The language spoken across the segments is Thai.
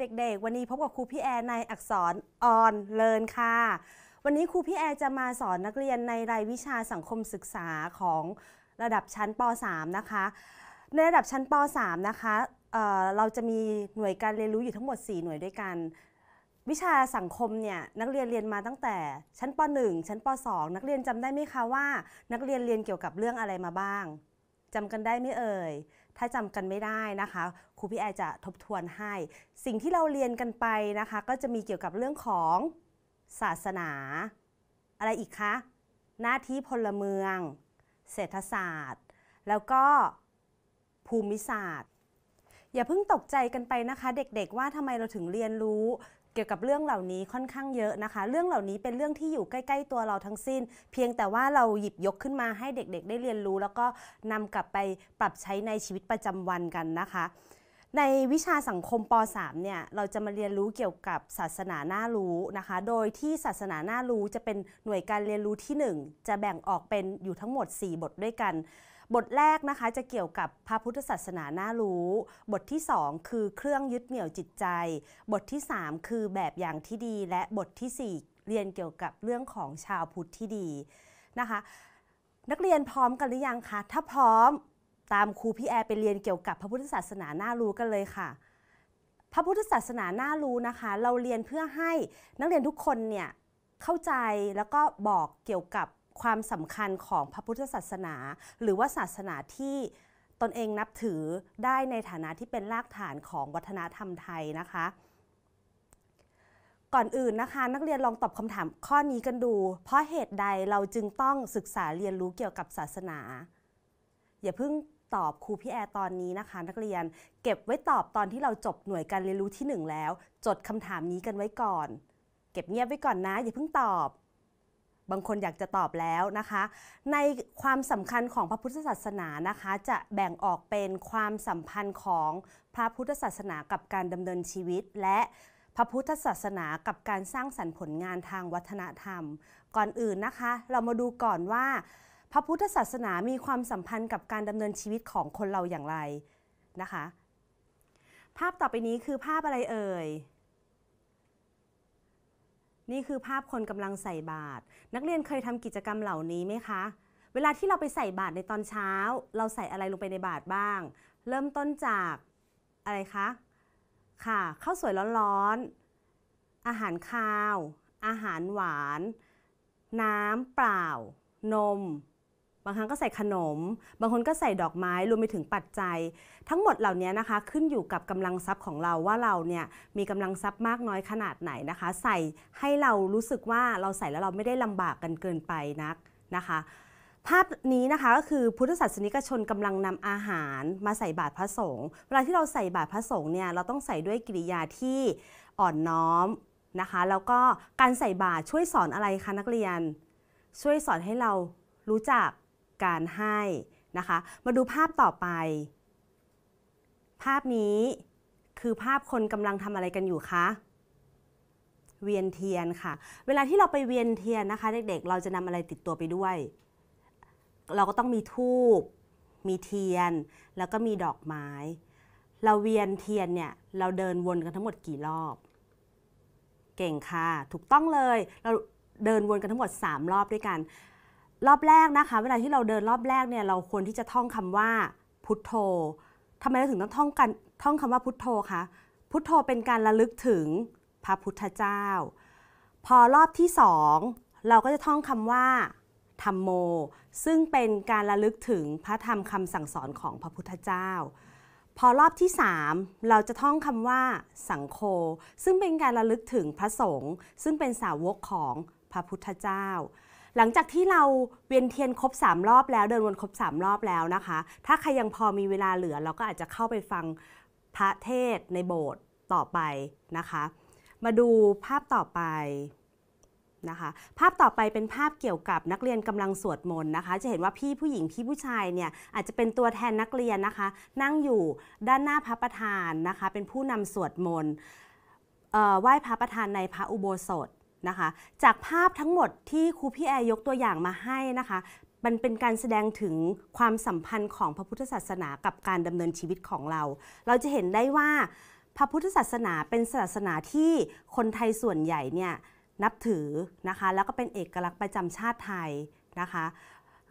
เด็กๆ วันนี้พบกับครูพี่แอร์ในอักษรออนเลินค่ะวันนี้ครูพี่แอร์จะมาสอนนักเรียนในรายวิชาสังคมศึกษาของระดับชั้นป .3 นะคะ ในระดับชั้นป .3 นะคะเเราจะมีหน่วยการเรียนรู้อยู่ทั้งหมด 4 หน่วยด้วยกัน วิชาสังคมเนี่ยนักเรียนเรียนมาตั้งแต่ชั้นป .1 ชั้นป .2 นักเรียนจำได้ไหมคะว่า นักเรียนเรียนเกี่ยวกับเรื่องอะไรมาบ้าง จำกันได้ไหมเอ่ยถ้าจำกันไม่ได้นะคะครูพี่แอร์จะทบทวนให้ สิ่งที่เราเรียนกันไปนะคะ ก็จะมีเกี่ยวกับเรื่องของศาสนา อะไรอีกคะ หน้าที่พลเมือง เศรษฐศาสตร์ แล้วก็ภูมิศาสตร์ อย่าเพิ่งตกใจกันไปนะคะ เด็กๆ ว่าทำไมเราถึงเรียนรู้เกี่ยวกับเรื่องเหล่านี้ค่อนข้างเยอะนะคะ เรื่องเหล่านี้เป็นเรื่องที่อยู่ใกล้ๆ ตัวเราทั้งสิ้น เพียงแต่ว่าเราหยิบยกขึ้นมาให้เด็กๆ ได้เรียนรู้ แล้วก็นำกลับไปปรับใช้ในชีวิตประจำวันกันนะคะ ในวิชาสังคมป .3 เนี่ยเราจะมาเรียนรู้เกี่ยวกับศาสนาหน้ารู้นะคะ โดยที่ศาสนาหน้ารู้จะเป็นหน่วยการเรียนรู้ที่ 1 จะแบ่งออกเป็นอยู่ทั้งหมด 4 บทด้วยกันบทแรกนะคะจะเกี่ยวกับพระพุทธศาสนาน่ารู้ บทที่2คือเครื่องยึดเหนี่ยวจิตใจ บทที่3คือแบบอย่างที่ดีและบทที่ 4 เรียนเกี่ยวกับเรื่องของชาวพุทธที่ดีนะคะ นักเรียนพร้อมกันหรือยังคะถ้าพร้อมตามครูพี่แอร์ไปเรียนเกี่ยวกับ พระพุทธศาสนาน่ารู้กันเลยค่ะ พระพุทธศาสนาน่ารู้นะคะ เราเรียนเพื่อให้นักเรียนทุกคนเนี่ยเข้าใจแล้วก็บอกเกี่ยวกับความสำคัญของพระพุทธศาสนา หรือว่าศาสนาที่ตนเองนับถือได้ในฐานะที่เป็นรากฐานของวัฒนธรรมไทยนะคะ ก่อนอื่นนะคะ นักเรียนลองตอบคำถามข้อนี้กันดู เพราะเหตุใดเราจึงต้องศึกษาเรียนรู้เกี่ยวกับศาสนา อย่าเพิ่งตอบครูพี่แอร์ตอนนี้นะคะ นักเรียนเก็บไว้ตอบตอนที่เราจบหน่วยการเรียนรู้ที่1แล้วจดคำถามนี้กันไว้ก่อน เก็บเงียบไว้ก่อนนะ อย่าเพิ่งตอบบางคนอยากจะตอบแล้วนะคะ ในความสำคัญของพระพุทธศาสนานะคะจะแบ่งออกเป็นความสัมพันธ์ของพระพุทธศาสนากับการดำเนินชีวิต และพระพุทธศาสนากับการสร้างสรรค์ผลงานทางวัฒนธรรม ก่อนอื่นนะคะ เรามาดูก่อนว่า พระพุทธศาสนามีความสัมพันธ์กับการดำเนินชีวิตของคนเราอย่างไรนะคะ ภาพต่อไปนี้คือภาพอะไรเอ่ยนี่คือภาพคนกำลังใส่บาตรนักเรียนเคยทำกิจกรรมเหล่านี้ไหมคะ เวลาที่เราไปใส่บาตรในตอนเช้า เราใส่อะไรลงไปในบาตรบ้าง เริ่มต้นจากอะไรคะค่ะข้าวสวยร้อนๆอาหารคาว อาหารหวาน น้ำเปล่า นมบางครั้งก็ใส่ขนม บางคนก็ใส่ดอกไม้ รวมไปถึงปัจจัย ทั้งหมดเหล่านี้นะคะ ขึ้นอยู่กับกำลังทรัพย์ของเราว่าเราเนี่ยมีกำลังทรัพย์มากน้อยขนาดไหนนะคะ ใส่ให้เรารู้สึกว่าเราใส่แล้วเราไม่ได้ลำบากกันเกินไปนักนะคะ ภาพนี้นะคะก็คือพุทธศาสนิกชนกำลังนำอาหารมาใส่บาตรพระสงฆ์ เวลาที่เราใส่บาตรพระสงฆ์เนี่ยเราต้องใส่ด้วยกิริยาที่อ่อนน้อมนะคะ แล้วก็การใส่บาตรช่วยสอนอะไรคะนักเรียน ช่วยสอนให้เรารู้จักการให้นะคะ มาดูภาพต่อไป ภาพนี้คือภาพคนกำลังทำอะไรกันอยู่คะ เวียนเทียนค่ะ เวลาที่เราไปเวียนเทียนนะคะเด็กๆ เราจะนำอะไรติดตัวไปด้วย เราก็ต้องมีทูบมีเทียน แล้วก็มีดอกไม้เราเวียนเทียนเนี่ย เราเดินวนกันทั้งหมดกี่รอบ เก่งค่ะ ถูกต้องเลย เราเดินวนกันทั้งหมด 3 รอบด้วยกันรอบแรกนะคะเวลาที่เราเดินรอบแรกเนี่ย เราควรที่จะท่องคำว่าพุทโธทำไมเราถึงต้องท่องกันท่องคำว่าพุทโธคะพุทโธเป็นการระลึกถึงพระพุทธเจ้า พอรอบที่สองเราก็จะท่องคำว่าธรรมโม ซึ่งเป็นการระลึกถึงพระธรรมคำสั่งสอนของพระพุทธเจ้า พอรอบที่สามเราจะท่องคำว่าสังโฆ ซึ่งเป็นการระลึกถึงพระสงฆ์ซึ่งเป็นสาวกของพระพุทธเจ้าหลังจากที่เราเวียนเทียนครบ3รอบแล้ว เดินวนครบ3รอบแล้วนะคะถ้าใครยังพอมีเวลาเหลือ เราก็อาจจะเข้าไปฟังพระเทศในโบสถ์ต่อไปนะคะมาดูภาพต่อไปนะคะภาพต่อไปเป็นภาพเกี่ยวกับนักเรียนกำลังสวดมนต์นะคะจะเห็นว่าพี่ผู้หญิง พี่ผู้ชายเนี่ยอาจจะเป็นตัวแทนนักเรียนนะคะนั่งอยู่ด้านหน้าพระประธานนะคะเป็นผู้นำสวดมนต์ไหว้พระประธานในพระอุโบสถนะคะจากภาพทั้งหมดที่ครูพี่แอร์ยกตัวอย่างมาให้นะคะ มันเป็นการแสดงถึงความสัมพันธ์ของพระพุทธศาสนากับการดำเนินชีวิตของเรา เราจะเห็นได้ว่าพระพุทธศาสนาเป็นศาสนาที่คนไทยส่วนใหญ่เนี่ยนับถือนะคะ แล้วก็เป็นเอกลักษณ์ประจำชาติไทยนะคะ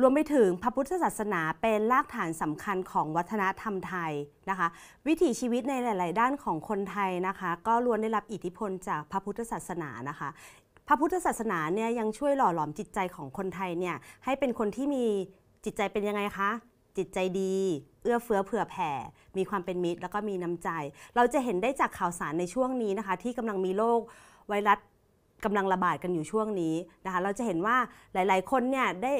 รวมไปถึงพระพุทธศาสนาเป็นรากฐานสำคัญของวัฒนธรรมไทยนะคะ วิถีชีวิตในหลาย ๆ ด้านของคนไทยนะคะก็ล้วนได้รับอิทธิพลจากพระพุทธศาสนานะคะพระพุทธศาสนาเนี่ยยังช่วยหล่อหลอมจิตใจของคนไทยเนี่ยให้เป็นคนที่มีจิตใจเป็นยังไงคะ จิตใจดี เอื้อเฟื้อเผื่อแผ่ มีความเป็นมิตรแล้วก็มีน้ำใจ เราจะเห็นได้จากข่าวสารในช่วงนี้นะคะ ที่กำลังมีโรคไวรัสกำลังระบาดกันอยู่ช่วงนี้นะคะ เราจะเห็นว่าหลาย ๆ คนเนี่ยได้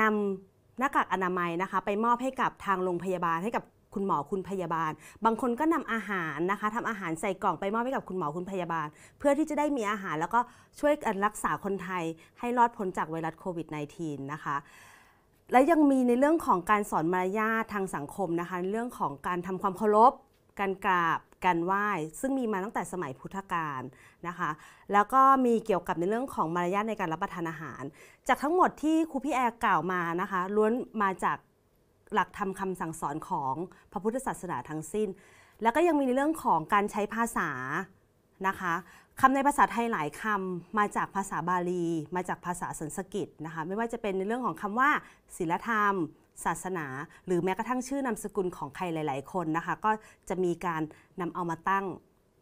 นำหน้ากากอนามัยนะคะ ไปมอบให้กับทางโรงพยาบาลให้กับคุณหมอคุณพยาบาล บางคนก็นำอาหารนะคะทำอาหารใส่กล่องไปมอบให้กับคุณหมอคุณพยาบาล เพื่อที่จะได้มีอาหารแล้วก็ช่วยกันรักษาคนไทยให้รอดพ้นจากไวรัสโควิด -19 นะคะและยังมีในเรื่องของการสอนมารยาททางสังคมนะคะเรื่องของการทำความเคารพ การกราบการไหว้ซึ่งมีมาตั้งแต่สมัยพุทธกาลนะคะแล้วก็มีเกี่ยวกับในเรื่องของมารยาทในการรับประทานอาหาร จากทั้งหมดที่ครูพี่แอร์กล่าวมานะคะล้วนมาจากหลักธรรมคำสั่งสอนของพระพุทธศาสนาทั้งสิ้น แล้วก็ยังมีในเรื่องของการใช้ภาษานะคะคำในภาษาไทยหลายคำมาจากภาษาบาลี มาจากภาษาสันสกฤตนะคะ ไม่ว่าจะเป็นในเรื่องของคำว่า ศิลธรรม ศาสนา หรือแม้กระทั่งชื่อนามสกุลของใครหลาย ๆ คนนะคะ ก็จะมีการนำเอามาตั้ง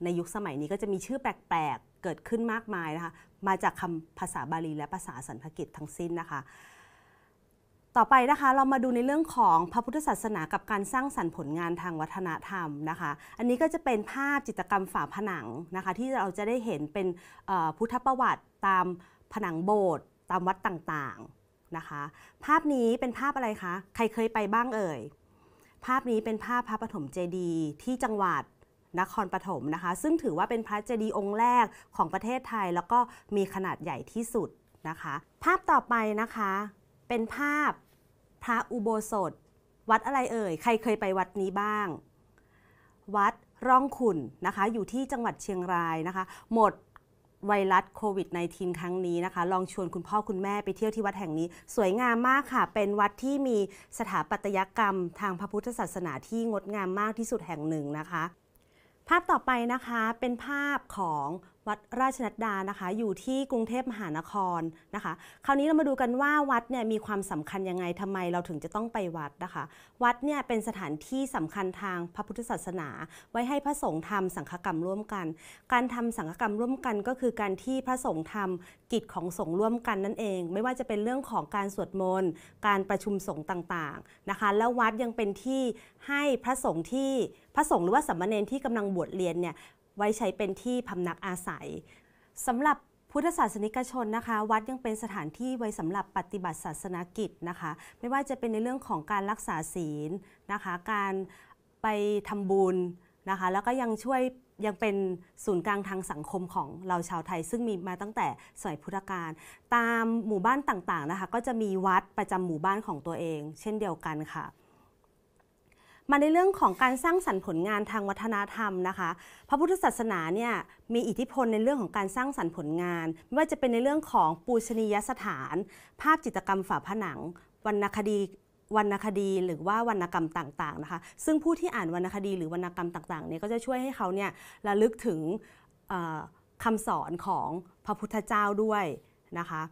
ในยุคสมัยนี้ก็จะมีชื่อแปลกๆ เกิดขึ้นมากมายนะคะ มาจากคำภาษาบาลี และภาษาสันสกฤตทั้งสิ้นนะคะต่อไปนะคะ เรามาดูในเรื่องของพระพุทธศาสนากับการสร้างสรรค์ผลงานทางวัฒนธรรมนะคะ อันนี้ก็จะเป็นภาพจิตรกรรมฝาผนังนะคะ ที่เราจะได้เห็นเป็นพุทธประวัติตามผนังโบสถ์ตามวัดต่างๆนะคะ ภาพนี้เป็นภาพอะไรคะ ใครเคยไปบ้างเอ่ยภาพนี้เป็นภาพพระปฐมเจดีย์ที่จังหวัดนครปฐมนะคะ ซึ่งถือว่าเป็นพระเจดีย์องค์แรกของประเทศไทยแล้วก็มีขนาดใหญ่ที่สุดนะคะ ภาพต่อไปนะคะเป็นภาพพระอุโบสถ วัดอะไรเอ่ย ใครเคยไปวัดนี้บ้าง วัดร่องขุนนะคะอยู่ที่จังหวัดเชียงรายนะคะหมดไวรัสโควิด -19 ครั้งนี้นะคะลองชวนคุณพ่อคุณแม่ไปเที่ยวที่วัดแห่งนี้ สวยงามมากค่ะ เป็นวัดที่มีสถาปัตยกรรม ทางพระพุทธศาสนาที่งดงามมากที่สุดแห่งหนึ่งนะคะภาพต่อไปนะคะเป็นภาพของวัดราชนัดดานะคะอยู่ที่กรุงเทพมหานครนะคะ คราวนี้เรามาดูกันว่าวัดเนี่ยมีความสำคัญยังไงทำไมเราถึงจะต้องไปวัดนะคะ วัดเนี่ยเป็นสถานที่สำคัญทางพระพุทธศาสนา ไว้ให้พระสงฆ์ทำสังฆกรรมร่วมกัน การทำสังฆกรรมร่วมกัน ก็คือการที่พระสงฆ์ทำกิจของสงฆ์ร่วมกันนั่นเอง ไม่ว่าจะเป็นเรื่องของการสวดมนต์การประชุมสงฆ์ต่างๆนะคะ แล้ววัดยังเป็นที่ให้พระสงฆ์ที่พระสงฆ์หรือว่าสัมเณรที่กำลังบวชเรียนเนี่ยไว้ใช้เป็นที่พำนักอาศัยสำหรับพุทธศาสนิกชนนะคะ วัดยังเป็นสถานที่ไว้สำหรับปฏิบัติศาสนกิจนะคะ ไม่ว่าจะเป็นในเรื่องของการรักษาศีลนะคะ การไปทำบุญนะคะ แล้วก็ยังช่วยยังเป็นศูนย์กลางทางสังคมของเราชาวไทย ซึ่งมีมาตั้งแต่สมัยพุทธกาลตามหมู่บ้านต่างๆนะคะก็จะมีวัดประจำหมู่บ้านของตัวเอง เช่นเดียวกันค่ะมาในเรื่องของการสร้างสรรค์ผลงานทางวัฒนธรรมนะคะ พระพุทธศาสนาเนี่ยมีอิทธิพลในเรื่องของการสร้างสรรค์ผลงานไม่ว่าจะเป็นในเรื่องของปูชนียสถาน ภาพจิตรกรรมฝาผนังวรรณคดีวรรณคดีหรือว่าวรรณกรรมต่างๆนะคะซึ่งผู้ที่อ่านวรรณคดี หรือวรรณกรรมต่างๆเนี่ยก็จะช่วยให้เขาเนี่ยระลึกถึงคำสอนของพระพุทธเจ้าด้วยนะคะ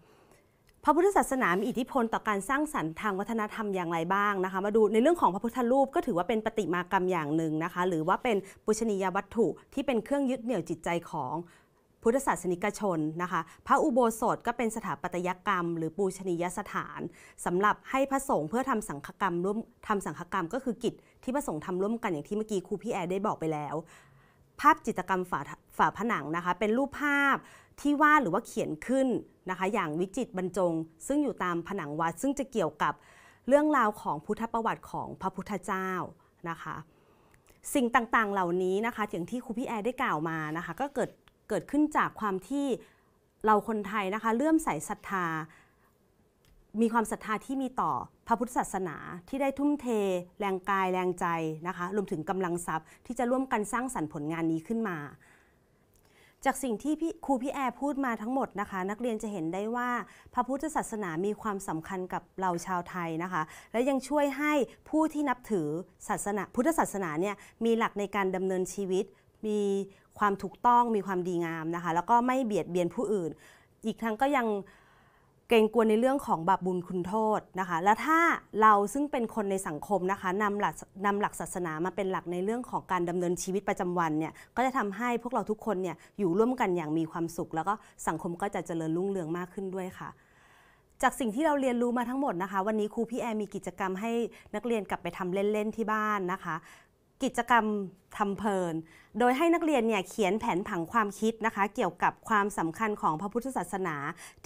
พระพุทธศาสนามีอิทธิพลต่อการสร้างสรรค์ทางวัฒนธรรมอย่างไรบ้างนะคะ มาดูในเรื่องของพระพุทธรูปก็ถือว่าเป็นปฏิมากรรมอย่างหนึ่งนะคะ หรือว่าเป็นปุชนียวัตถุ ที่เป็นเครื่องยึดเหนี่ยวจิตใจของ พุทธศาสนิกชนนะคะ พระอุโบสถก็เป็นสถาปัตยกรรม หรือปูชนียสถาน สำหรับให้พระสงฆ์เพื่อทำสังฆกรรมร่วมทำสังฆกรรมก็คือกิจที่พระสงฆ์ทำร่วมกันอย่างที่เมื่อกี้ครูพี่แอร์ได้บอกไปแล้วภาพจิตรกรรมฝาฝาผนังนะคะเป็นรูปภาพที่วาดหรือว่าเขียนขึ้นนะคะอย่างวิจิตบรรจง ซึ่งอยู่ตามผนังวัด ซึ่งจะเกี่ยวกับเรื่องราวของพุทธประวัติของพระพุทธเจ้านะคะสิ่งต่างๆเหล่านี้นะคะอย่างที่ครูพี่แอร์ได้กล่าวมานะคะก็เกิดเกิดขึ้นจากความที่เราคนไทยนะคะเลื่อมใสศรัทธามีความศรัทธาที่มีต่อพระพุทธศาสนาที่ได้ทุ่มเทแรงกายแรงใจนะคะรวมถึงกำลังทรัพย์ ที่จะร่วมกันสร้างสรรค์ผลงานนี้ขึ้นมา จากสิ่งที่ครูพี่แอร์พูดมาทั้งหมดนะคะ นักเรียนจะเห็นได้ว่าพระพุทธศาสนา มีความสำคัญกับเราชาวไทยนะคะ และยังช่วยให้ผู้ที่นับถือศาสนาพุทธศาสนาเนี่ยมีหลักในการดำเนินชีวิต มีความถูกต้องมีความดีงามนะคะแล้วก็ไม่เบียดเบียนผู้อื่น อีกทั้งก็ยังกรงกลัวในเรื่องของบาปบุญคุณโทษนะคะ และถ้าเราซึ่งเป็นคนในสังคมนะคะนำหลักนำหลักศาสนามาเป็นหลักในเรื่องของการดำเนินชีวิตประจำวันเนี่ยก็จะทำให้พวกเราทุกคนเนี่ยอยู่ร่วมกันอย่างมีความสุข แล้วก็สังคมก็จะเจริญรุ่งเรืองมากขึ้นด้วยค่ะ จากสิ่งที่เราเรียนรู้มาทั้งหมดนะคะ วันนี้ครูพี่แอร์มีกิจกรรมให้นักเรียนกลับไปทำเล่นๆที่บ้านนะคะกิจกรรมทำเพลิน โดยให้นักเรียนเนี่ยเขียนแผนผังความคิดนะคะ เกี่ยวกับความสำคัญของพระพุทธศาสนา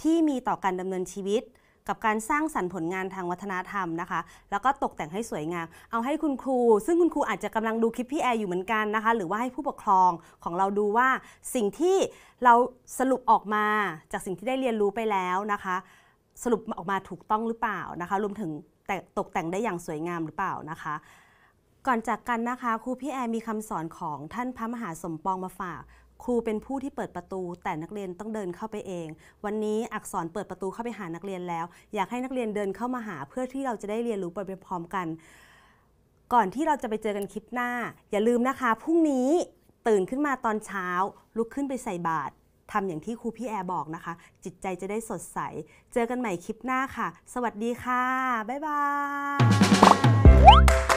ที่มีต่อการดำเนินชีวิต กับการสร้างสรรค์ผลงานทางวัฒนธรรมนะคะ แล้วก็ตกแต่งให้สวยงาม เอาให้คุณครู ซึ่งคุณครูอาจจะกำลังดูคลิปพี่แอร์อยู่เหมือนกันนะคะ หรือว่าให้ผู้ปกครองของเราดูว่าสิ่งที่เราสรุปออกมาจากสิ่งที่ได้เรียนรู้ไปแล้วนะคะ สรุปออกมาถูกต้องหรือเปล่านะคะ รวมถึงตกแต่งได้อย่างสวยงามหรือเปล่านะคะก่อนจากกันนะคะครูพี่แอร์มีคำสอนของท่านพระมหาสมปองมาฝาก ครูเป็นผู้ที่เปิดประตู แต่นักเรียนต้องเดินเข้าไปเอง วันนี้อักษรเปิดประตูเข้าไปหานักเรียนแล้ว อยากให้นักเรียนเดินเข้ามาหา เพื่อที่เราจะได้เรียนรู้ไปพร้อมกัน ก่อนที่เราจะไปเจอกันคลิปหน้า อย่าลืมนะคะพรุ่งนี้ตื่นขึ้นมาตอนเช้า ลุกขึ้นไปใส่บาตรทำอย่างที่ครูพี่แอร์บอกนะคะจิตใจจะได้สดใสเจอกันใหม่คลิปหน้าค่ะ สวัสดีค่ะบ๊ายบาย